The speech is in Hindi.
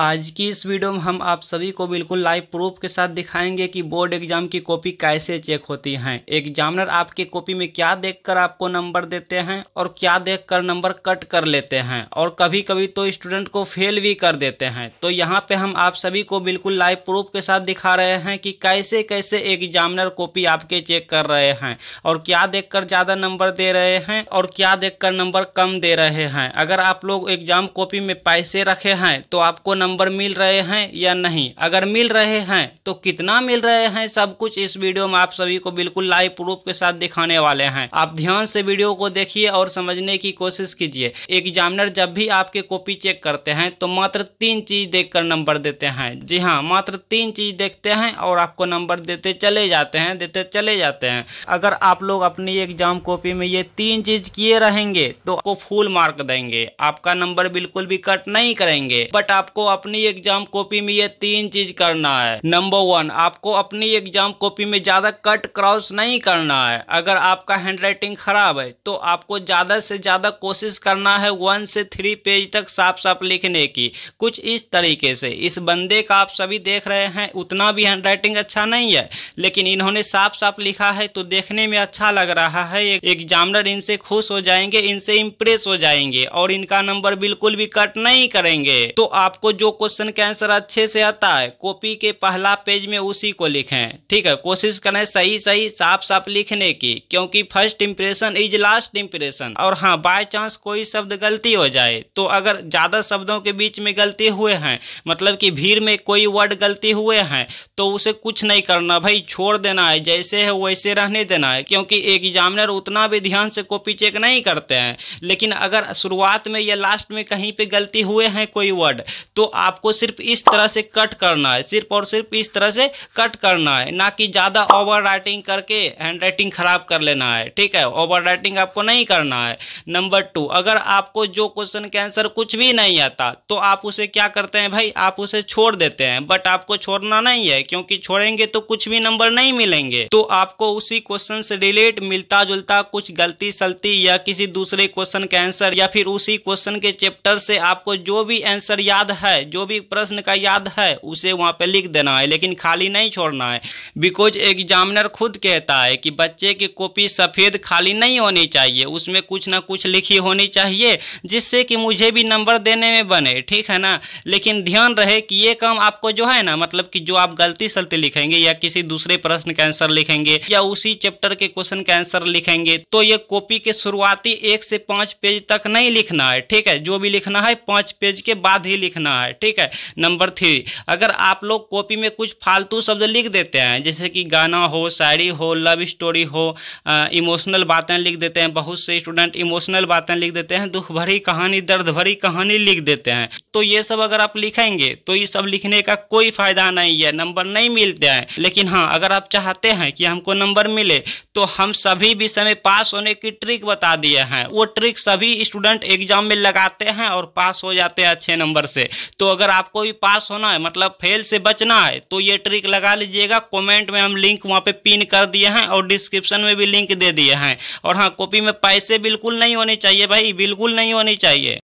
आज की इस वीडियो में हम आप सभी को बिल्कुल लाइव प्रूफ के साथ दिखाएंगे कि बोर्ड एग्जाम की कॉपी कैसे चेक होती है एग्जामिनर आपके कॉपी में क्या देखकर आपको नंबर देते हैं और क्या देखकर नंबर कट कर लेते हैं और कभी कभी तो स्टूडेंट को फेल भी कर देते हैं तो यहाँ पे हम आप सभी को बिल्कुल लाइव प्रूफ के साथ दिखा रहे हैं कि कैसे कैसे एग्जामिनर कॉपी आपके चेक कर रहे हैं और क्या देख ज़्यादा नंबर दे रहे हैं और क्या देख नंबर कम दे रहे हैं अगर आप लोग एग्जाम कॉपी में पैसे रखे हैं तो आपको नंबर मिल रहे हैं या नहीं अगर मिल रहे हैं तो कितना मिल रहे हैं सब कुछ इस वीडियो में आप सभी को बिल्कुल लाइव प्रूफ के साथ दिखाने वाले हैं आप ध्यान से वीडियो को देखिए और समझने की कोशिश कीजिए एग्जामिनर जब भी आपके कॉपी चेक करते हैं तो मात्र तीन चीज देख नंबर देते हैं जी हाँ मात्र तीन चीज देखते हैं और आपको नंबर देते चले जाते हैं देते चले जाते हैं अगर आप लोग अपनी एग्जाम कॉपी में ये तीन चीज किए रहेंगे तो आपको फुल मार्क देंगे आपका नंबर बिल्कुल भी कट नहीं करेंगे बट आपको अपनी एग्जाम कॉपी में ये तीन चीज करना है नंबर वन आपको अपनी एग्जाम कॉपी में ज़्यादा कट क्रॉस नहीं करना है अगर आपका हैंडराइटिंग खराब है तो आपको ज़्यादा से ज़्यादा कोशिश करना है वन से थ्री पेज तक साफ साफ लिखने की कुछ इस तरीके से इस बंदे का आप सभी देख रहे हैं उतना भी हैंडराइटिंग अच्छा नहीं है लेकिन इन्होंने साफ साफ लिखा है तो देखने में अच्छा लग रहा है एग्जामिनर इनसे खुश हो जाएंगे इनसे इम्प्रेस हो जाएंगे और इनका नंबर बिल्कुल भी कट नहीं करेंगे तो आपको जो जो क्वेश्चन का आंसर अच्छे से आता है कॉपी के पहला पेज में उसी को लिखें ठीक है कोशिश करें सही सही साफ साफ लिखने की क्योंकि first impression is last impression और हाँ बाय चांस कोई शब्द गलती हो जाए तो अगर ज़्यादा शब्दों के बीच में गलती हुए हैं मतलब कि भीड़ में कोई वर्ड गलती हुए हैं तो उसे कुछ नहीं करना भाई छोड़ देना है जैसे है वैसे रहने देना है क्योंकि एग्जामिनर उतना भी ध्यान से कॉपी चेक नहीं करते हैं लेकिन अगर शुरुआत में या लास्ट में कहीं पर गलती हुए हैं कोई वर्ड तो आपको सिर्फ इस तरह से कट करना है सिर्फ और सिर्फ इस तरह से कट करना है ना कि ज़्यादा ओवर राइटिंग करके हैंड राइटिंग ख़राब कर लेना है ठीक है ओवर राइटिंग आपको नहीं करना है नंबर टू अगर आपको जो क्वेश्चन के आंसर कुछ भी नहीं आता तो आप उसे क्या करते हैं भाई आप उसे छोड़ देते हैं बट आपको छोड़ना नहीं है क्योंकि छोड़ेंगे तो कुछ भी नंबर नहीं मिलेंगे तो आपको उसी क्वेश्चन से रिलेट मिलता जुलता कुछ गलती सलती या किसी दूसरे क्वेश्चन के आंसर या फिर उसी क्वेश्चन के चैप्टर से आपको जो भी आंसर याद है जो भी प्रश्न का याद है उसे वहाँ पे लिख देना है लेकिन खाली नहीं छोड़ना है बिकॉज एग्जामिनर खुद कहता है कि बच्चे की कॉपी सफ़ेद खाली नहीं होनी चाहिए उसमें कुछ ना कुछ लिखी होनी चाहिए जिससे कि मुझे भी नंबर देने में बने ठीक है ना लेकिन ध्यान रहे कि ये काम आपको जो है ना मतलब कि जो आप गलती सलती लिखेंगे या किसी दूसरे प्रश्न का आंसर लिखेंगे या उसी चैप्टर के क्वेश्चन का आंसर लिखेंगे तो ये कॉपी के शुरुआती एक से पाँच पेज तक नहीं लिखना है ठीक है जो भी लिखना है पाँच पेज के बाद ही लिखना है ठीक है नंबर थ्री अगर आप लोग कॉपी में कुछ फालतू शब्द लिख देते हैं जैसे कि गाना हो शायरी हो लव स्टोरी हो इमोशनल बातें लिख देते हैं बहुत से स्टूडेंट इमोशनल बातें लिख देते हैं दुख भरी कहानी दर्द भरी कहानी लिख देते हैं तो ये सब अगर आप लिखेंगे तो ये सब लिखने का कोई फ़ायदा नहीं है नंबर नहीं मिलते हैं लेकिन हाँ अगर आप चाहते हैं कि हमको नंबर मिले तो हम सभी विषय में पास होने की ट्रिक बता दिए हैं वो ट्रिक सभी स्टूडेंट एग्जाम में लगाते हैं और पास हो जाते हैं अच्छे नंबर से तो तो अगर आपको भी पास होना है मतलब फेल से बचना है तो ये ट्रिक लगा लीजिएगा कमेंट में हम लिंक वहाँ पे पिन कर दिए हैं और डिस्क्रिप्शन में भी लिंक दे दिए हैं और हाँ कॉपी में पैसे बिल्कुल नहीं होने चाहिए भाई बिल्कुल नहीं होनी चाहिए